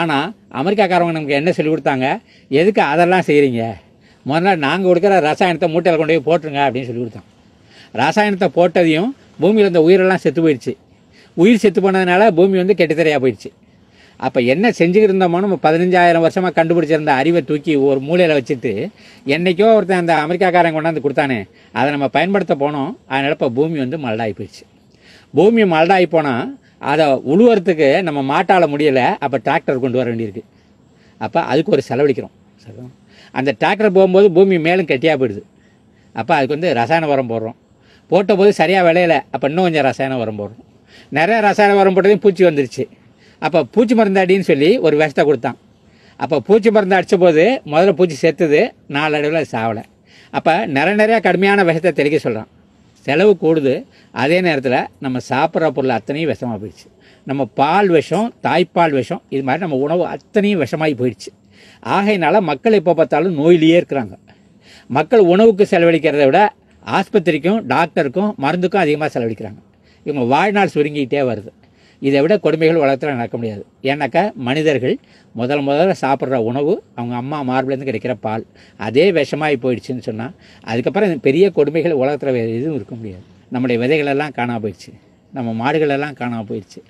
ஆனால் அமெரிக்காக்காரவங்க நமக்கு என்ன சொல்லி கொடுத்தாங்க எதுக்கு அதெல்லாம் செய்கிறீங்க முதல்ல நாங்கள் கொடுக்குற ரசாயனத்தை மூட்டையில் கொண்டு போய் போட்டுருங்க அப்படின்னு சொல்லி கொடுத்தோம் ரசாயனத்தை போட்டதையும் பூமியில் இந்த உயிரெல்லாம் செத்து போயிடுச்சு உயிர் செத்து போனதுனால பூமி வந்து கெட்டுத்தரையாக போயிடுச்சு அப்போ என்ன செஞ்சுக்கிட்டு இருந்தோமோ நம்ம பதினஞ்சாயிரம் வருஷமாக கண்டுபிடிச்சிருந்த அறிவை தூக்கி ஒரு மூலையில் வச்சுட்டு என்றைக்கோ ஒருத்தன் அந்த அமெரிக்காக்காரன் கொண்டாந்து கொடுத்தானே அதை நம்ம பயன்படுத்த போனோம் அதனால் இப்போ பூமி வந்து மல்டாகி போயிடுச்சு பூமி மல்டாகி போனால் அதை உழுவுறதுக்கு நம்ம மாட்டால் முடியலை அப்போ டிராக்டர் கொண்டு வர வேண்டியிருக்கு அப்போ அதுக்கு ஒரு செலவழிக்கிறோம் அந்த டிராக்டர் போகும்போது பூமி மேலும் கெட்டியாக போயிடுது அப்போ அதுக்கு வந்து ரசாயன உரம் போடுறோம் போட்ட போது சரியாக விளையலை அப்போ இன்னும் கொஞ்சம் ரசாயன உரம் போடுறோம் நிறைய ரசாயன உரம் போட்டதையும் பூச்சி வந்துருச்சு அப்போ பூச்சி மருந்து அடின்னு சொல்லி ஒரு விஷத்தை கொடுத்தான் அப்போ பூச்சி மருந்து அடித்த போது முதல்ல பூச்சி செத்துது நாலு நாளடைவில் சாவலை அப்போ நிறைய நிறையா கடுமையான விஷத்தை தெளிக்க சொல்கிறான் செலவு கூடுது அதே நேரத்தில் நம்ம சாப்பிட்ற பொருள் அத்தனையும் விஷமாக போயிடுச்சு நம்ம பால் விஷம் தாய்ப்பால் விஷம் இது மாதிரி நம்ம உணவு அத்தனையும் விஷமாகி போயிடுச்சு ஆகையினால மக்கள் எப்போ பார்த்தாலும் நோயிலேயே இருக்கிறாங்க மக்கள் உணவுக்கு செலவழிக்கிறத விட ஆஸ்பத்திரிக்கும் டாக்டருக்கும் மருந்துக்கும் அதிகமாக செலவழிக்கிறாங்க இவங்க வாழ்நாள் சுருங்கிக்கிட்டே வருது இதை விட கொடுமைகள் உலகத்தில் நடக்க முடியாது ஏன்னாக்கா மனிதர்கள் முதல் முதல்ல சாப்பிட்ற உணவு அவங்க அம்மா மார்பிலேருந்து கிடைக்கிற பால் அதே விஷமாகி போயிடுச்சுன்னு சொன்னால் அதுக்கப்புறம் பெரிய கொடுமைகள் உலகத்தில் வேறு எதுவும் இருக்க முடியாது நம்முடைய விதைகளெல்லாம் காணாமல் போயிடுச்சு நம்ம மாடுகளெல்லாம் காணாமல் போயிடுச்சு